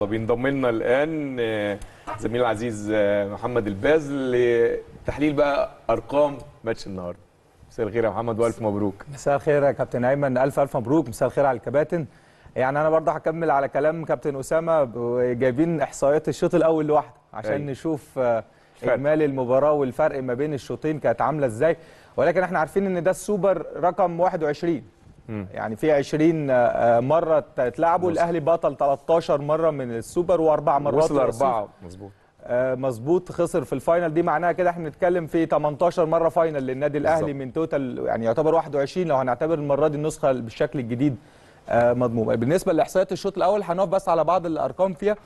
طب ينضم لنا الان آه، زميل العزيز آه، محمد الباز لتحليل بقى ارقام ماتش النهارده مساء الخير يا محمد والف مبروك مساء الخير يا كابتن ايمن الف الف مبروك مساء الخير على الكباتن يعني انا برضه هكمل على كلام كابتن اسامه جايبين احصائيات الشوط الاول لوحده عشان أي. أيوه. نشوف آه، اجمالي المباراه والفرق ما بين الشوطين كانت عامله ازاي ولكن احنا عارفين ان ده السوبر رقم 21 يعني في 20 آه، آه، مره اتلعبوا الاهلي بطل 13 مره من السوبر واربع مرات وصل اربعه مظبوط آه، مظبوط خسر في الفاينل دي معناها كده احنا بنتكلم في 18 مره فاينل للنادي الاهلي من توتال يعني يعتبر 21 لو هنعتبر المره دي النسخه بالشكل الجديد مضمومه بالنسبه لاحصائيات الشوط الاول هنقف بس على بعض الارقام فيها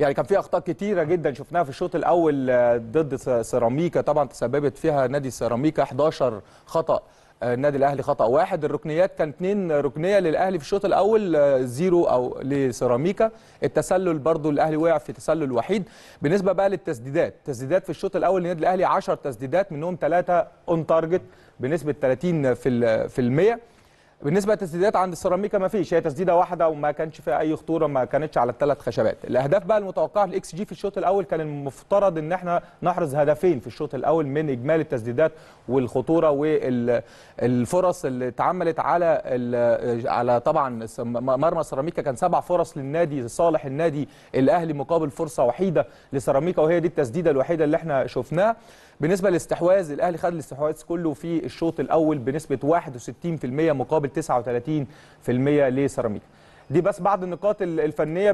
يعني كان في اخطاء كتيره جدا شفناها في الشوط الاول ضد سيراميكا طبعا تسببت فيها نادي سيراميكا 11 خطا آه، النادي الاهلي خطا واحد الركنيات كان اثنين ركنيه للاهلي في الشوط الاول آه، زيرو او لسيراميكا التسلل برضو الاهلي وقع في تسلل وحيد بالنسبه بقى للتسديدات تسديدات في الشوط الاول للنادي الاهلي 10 تسديدات منهم ثلاثه اون تارجت بنسبه 30% في المية. بالنسبه للتسديدات عند السيراميكا ما فيش هي تسديده واحده وما كانش فيها اي خطوره ما كانتش على الثلاث خشبات الاهداف بقى المتوقعه للاكس جي في الشوط الاول كان المفترض ان احنا نحرز هدفين في الشوط الاول من اجمالي التسديدات والخطوره والفرص اللي اتعملت على على طبعا مرمى سيراميكا كان سبع فرص للنادي صالح النادي الاهلي مقابل فرصه وحيده لسيراميكا وهي دي التسديده الوحيده اللي احنا شفناها بالنسبه للاستحواذ الاهلي خد الاستحواذ كله في الشوط الاول بنسبه 61% مقابل 39% لسيراميكا دي بس بعض النقاط الفنيه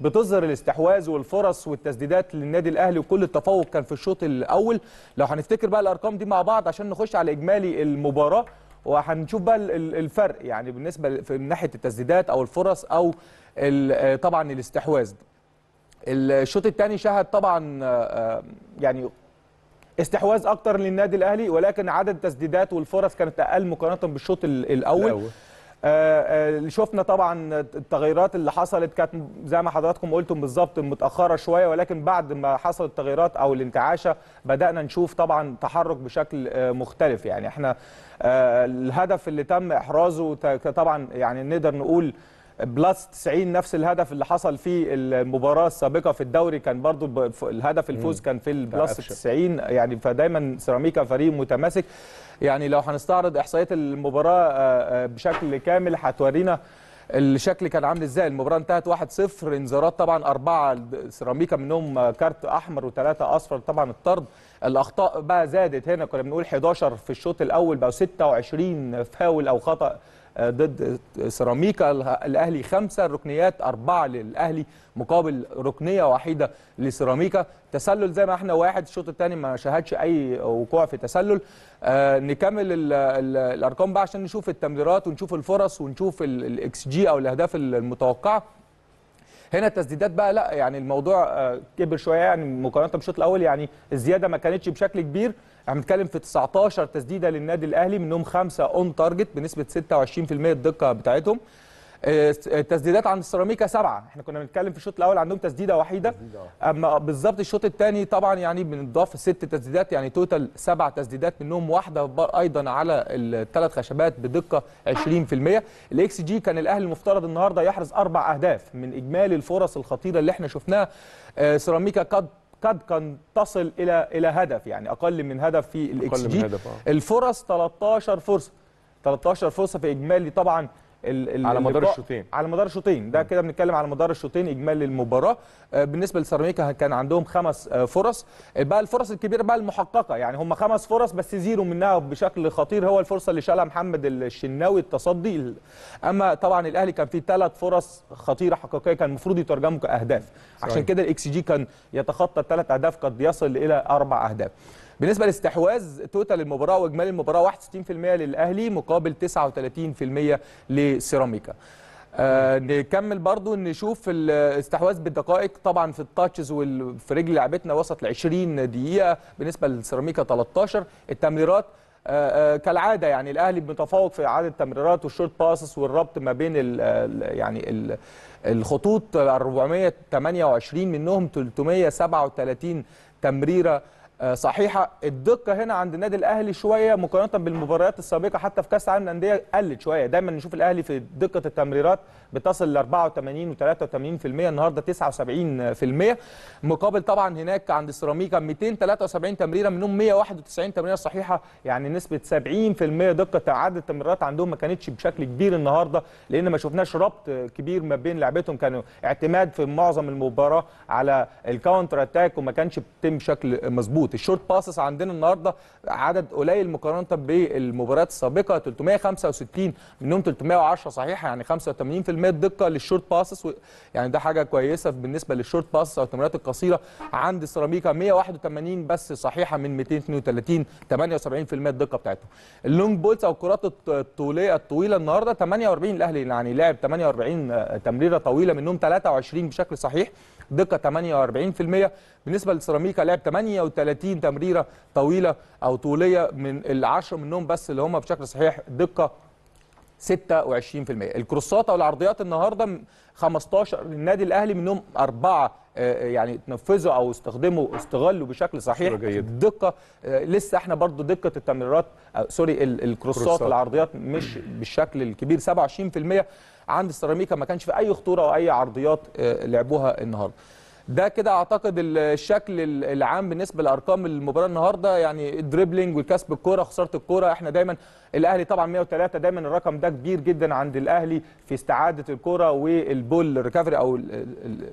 بتظهر الاستحواذ والفرص والتسديدات للنادي الاهلي وكل التفوق كان في الشوط الاول لو هنفتكر بقى الارقام دي مع بعض عشان نخش على اجمالي المباراه وهنشوف بقى الفرق يعني بالنسبه من ناحيه التسديدات او الفرص او طبعا الاستحواذ الشوط الثاني شهد طبعا آه، آه، يعني استحواذ اكتر للنادي الاهلي ولكن عدد التسديدات والفرص كانت اقل مقارنه بالشوط الاول, آه،, آه شفنا طبعا التغيرات اللي حصلت كانت زي ما حضراتكم قلتم بالظبط متاخره شويه ولكن بعد ما حصلت التغيرات او الانتعاشه بدانا نشوف طبعا تحرك بشكل آه مختلف يعني احنا آه الهدف اللي تم احرازه طبعا يعني نقدر نقول بلس 90 نفس الهدف اللي حصل في المباراه السابقه في الدوري كان برضو الهدف الفوز كان في البلس 90 يعني فدايما سيراميكا فريق متماسك يعني لو هنستعرض احصائيات المباراه آه، آه، بشكل كامل هتورينا الشكل كان عامل ازاي المباراه انتهت 1-0 انذارات طبعا اربعه سيراميكا منهم كارت احمر وثلاثه اصفر طبعا الطرد الاخطاء بقى زادت هنا كنا بنقول 11 في الشوط الاول بقوا 26 فاول او خطا آه، ضد سيراميكا الاهلي خمسه الركنيات اربعه للاهلي مقابل ركنيه وحيده لسيراميكا تسلل زي ما احنا واحد الشوط الثاني ما شهدش اي وقوع في تسلل آه، نكمل الارقام بقى عشان نشوف التمريرات ونشوف الفرص ونشوف الاكس جي او الاهداف المتوقعه هنا التسديدات بقى لا يعني الموضوع آه، كبر شويه يعني مقارنه بالشوط الاول يعني الزياده ما كانتش بشكل كبير احنا بنتكلم في 19 تسديده للنادي الاهلي منهم خمسه اون تارجت بنسبه 26% الدقه بتاعتهم آه، تسديدات عند سيراميكا سبعه احنا كنا بنتكلم في الشوط الاول عندهم تسديده وحيده اما بالظبط الشوط الثاني طبعا يعني بنضاف ست تسديدات يعني توتال سبع تسديدات منهم واحده ايضا على الثلاث خشبات بدقه 20% الاكس جي كان الاهلي المفترض النهارده يحرز اربع اهداف من اجمالي الفرص الخطيره اللي احنا شفناها آه، سيراميكا قد قد كان تصل الى الى هدف يعني اقل من هدف في الاكس جي آه. الفرص 13 فرصه 13 فرصه في اجمالي طبعا على مدار الشوطين على مدار الشوطين ده كده بنتكلم على مدار الشوطين اجمالي المباراه آه، بالنسبه لسيراميكا كان عندهم خمس آه، فرص آه، بقى الفرص الكبيره بقى المحققه يعني هم خمس فرص بس زيرو منها بشكل خطير هو الفرصه اللي شالها محمد الشناوي التصدي اما طبعا الاهلي كان فيه ثلاث فرص خطيره حقيقيه كان المفروض يترجموا كاهداف عشان كده الاكس جي كان يتخطى الثلاث اهداف قد يصل الى اربع اهداف بالنسبه للاستحواذ توتال المباراه واجمالي المباراه 61% للاهلي مقابل 39% لسيراميكا آه نكمل برضو نشوف الاستحواذ بالدقائق طبعا في التاتشز وفي رجل لعبتنا وسط ل 20 دقيقه بالنسبه لسيراميكا 13 التمريرات آه آه كالعاده يعني الاهلي متفوق في عدد التمريرات والشورت باسس والربط ما بين الـ يعني ال الخطوط 428 منهم 337 تمريره آه، صحيحه الدقه هنا عند النادي الاهلي شويه مقارنه بالمباريات السابقه حتى في كاس العالم للانديه قلت شويه دايما نشوف الاهلي في دقه التمريرات بتصل ل 84 و83% النهارده 79% مقابل طبعا هناك عند السيراميكا 273 تمريره منهم 191 تمريره صحيحه يعني نسبه 70% دقه عدد التمريرات عندهم ما كانتش بشكل كبير النهارده لان ما شفناش ربط كبير ما بين لعبتهم كانوا اعتماد في معظم المباراه على الكاونتر اتاك وما كانش بتتم بشكل مظبوط الشورت باسس عندنا النهارده عدد قليل مقارنه بالمباريات السابقه 365 منهم 310 صحيحه يعني 85% دقه للشورت باسس و... يعني ده حاجه كويسه بالنسبه للشورت باسس او التمريرات القصيره عند سيراميكا 181 بس صحيحه من 232 78% الدقه بتاعتهم اللونج بولز او الكرات الطوليه الطويله النهارده 48 الاهلي يعني لعب 48 آه، تمريره طويله منهم 23 بشكل صحيح دقه 48% بالنسبه لسيراميكا لعب 38 تمريره طويله او طوليه من ال 10 منهم بس اللي هم بشكل صحيح دقه 26% الكروسات او العرضيات النهارده 15 النادي الاهلي منهم اربعه آه، يعني تنفذوا او استخدموا استغلوا بشكل صحيح الدقه آه، لسه احنا برضو دقه التمريرات آه، سوري الكروسات العرضيات مش بالشكل الكبير 27% عند السيراميكا ما كانش في اي خطوره او اي عرضيات لعبوها النهارده ده كده اعتقد الشكل العام بالنسبه لارقام المباراه النهارده يعني الدريبلينج وكسب الكوره خساره الكوره احنا دايما الاهلي طبعا 103 دايما الرقم ده كبير جدا عند الاهلي في استعاده الكوره والبول ريكفري او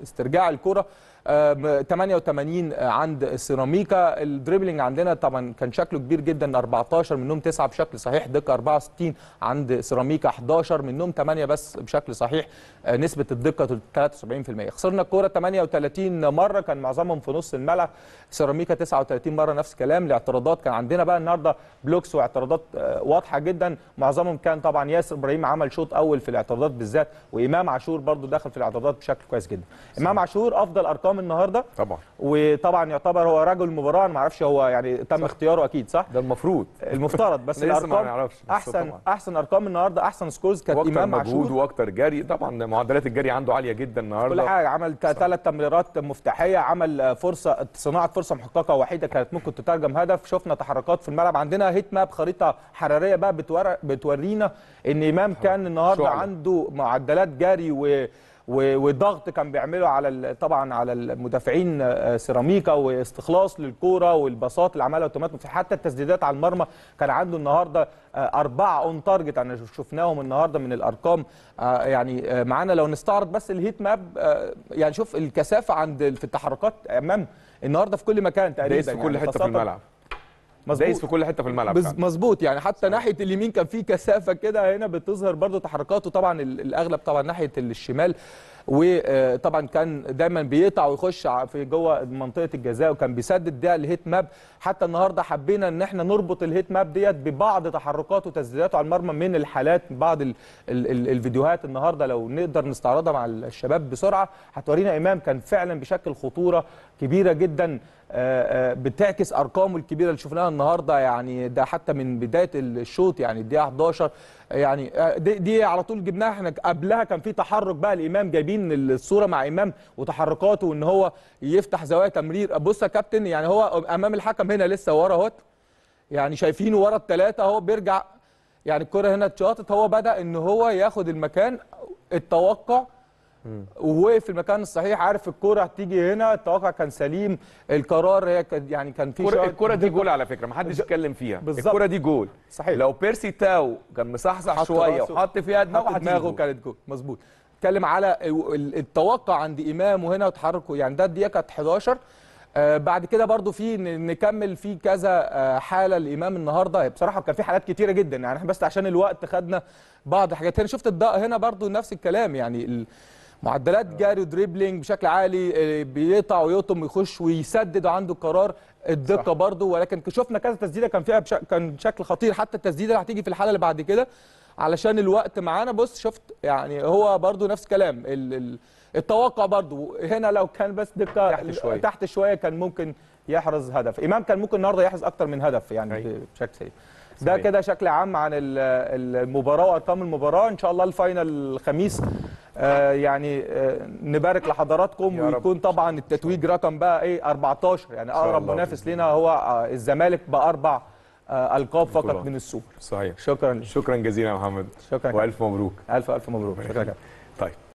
استرجاع الكوره 88 عند سيراميكا الدريبلينج عندنا طبعا كان شكله كبير جدا 14 منهم 9 بشكل صحيح دقه 64 عند سيراميكا 11 منهم 8 بس بشكل صحيح آه، نسبه الدقه 73% خسرنا الكوره 38 مره كان معظمهم في نص الملعب سيراميكا 39 مره نفس الكلام الاعتراضات كان عندنا بقى النهارده بلوكس واعتراضات آه، واضحه جدا معظمهم كان طبعا ياسر ابراهيم عمل شوط اول في الاعتراضات بالذات وامام عاشور برده دخل في الاعتراضات بشكل كويس جدا امام عاشور افضل ارقام ارقام النهارده طبعا وطبعا يعتبر هو رجل المباراه ما اعرفش هو يعني تم صح. اختياره اكيد صح ده المفروض المفترض بس الارقام احسن طبعا. احسن ارقام النهارده احسن سكورز كانت امام عاشور مجهود واكتر جري طبعا معدلات الجري عنده عاليه جدا النهارده كل حاجه عمل ثلاث تمريرات مفتاحيه عمل فرصه صناعه فرصه محققه وحيده كانت ممكن تترجم هدف شفنا تحركات في الملعب عندنا هيت ماب خريطه حراريه بقى بتورينا ان امام كان النهارده عنده معدلات جري و وضغط كان بيعمله على طبعا على المدافعين آه، سيراميكا واستخلاص للكوره والباصات اللي عملها اوتوماتيك حتى التسديدات على المرمى كان عنده النهارده آه، أربعة أون تارجت أنا شفناهم النهاردة من الأرقام آه، يعني معانا لو نستعرض بس الهيت ماب يعني شوف الكثافة عند في التحركات أمام النهارده في كل مكان تقريبا في كل يعني حتة في الملعب دايس في كل حته في الملعب مظبوط يعني حتى صحيح. ناحيه اليمين كان في كثافه كده هنا بتظهر برضو تحركاته طبعا الاغلب طبعا ناحيه الشمال وطبعا كان دايما بيقطع ويخش في جوه منطقه الجزاء وكان بيسدد ده الهيت ماب حتى النهارده حبينا ان احنا نربط الهيت ماب ديت ببعض تحركاته وتسديداته على المرمى من الحالات بعض الـ الـ الـ الفيديوهات النهارده لو نقدر نستعرضها مع الشباب بسرعه هتورينا امام كان فعلا بشكل خطوره كبيره جدا آه، آه، بتعكس ارقامه الكبيره اللي شفناها النهارده يعني ده حتى من بدايه الشوط يعني الدقيقه 11 يعني آه، دي, دي على طول جبناها احنا قبلها كان في تحرك بقى الامام جايبين الصوره مع امام وتحركاته وان هو يفتح زوايا تمرير بص يا كابتن يعني هو امام الحكم هنا لسه ورا اهوت يعني شايفينه ورا الثلاثه اهو بيرجع يعني الكره هنا اتشاطت هو بدا ان هو ياخد المكان التوقع ووقف في المكان الصحيح عارف الكرة هتيجي هنا التوقع كان سليم القرار هي كان يعني كان في الكرة دي جول على فكره ما حدش اتكلم فيها بالزبط. الكرة دي جول صحيح لو بيرسي تاو كان مصحصح شويه وحط فيها دماغه دماغه كانت جول مظبوط اتكلم على التوقع عند امام وهنا وتحركه يعني ده الدقيقه كانت 11 آه بعد كده برضو في نكمل في كذا آه حاله الامام النهارده بصراحه كان في حالات كتيره جدا يعني احنا بس عشان الوقت خدنا بعض حاجات هنا شفت الضاء هنا برضو نفس الكلام يعني معدلات آه. جاري ودريبلينج بشكل عالي آه، بيقطع ويقطم ويخش ويسدد وعنده قرار الدقه برضو ولكن شفنا كذا تسديده كان فيها بش... كان بشكل خطير حتى التسديده اللي هتيجي في الحاله اللي بعد كده علشان الوقت معانا بص شفت يعني هو برضو نفس كلام ال... ال... التوقع برضو هنا لو كان بس دقه تحت شويه تحت شويه كان ممكن يحرز هدف امام كان ممكن النهارده يحرز اكتر من هدف يعني أي. بشكل سيء ده كده شكل عام عن المباراه وارقام المباراه ان شاء الله الفاينل الخميس آه، يعني آه، نبارك لحضراتكم ويكون طبعا التتويج رقم بقى ايه 14 يعني اقرب منافس لينا هو آه، الزمالك باربع القاب فقط من السوبر صحيح شكرا شكرا جزيلا يا محمد شكرا والف مبروك الف الف مبروك شكرا طيب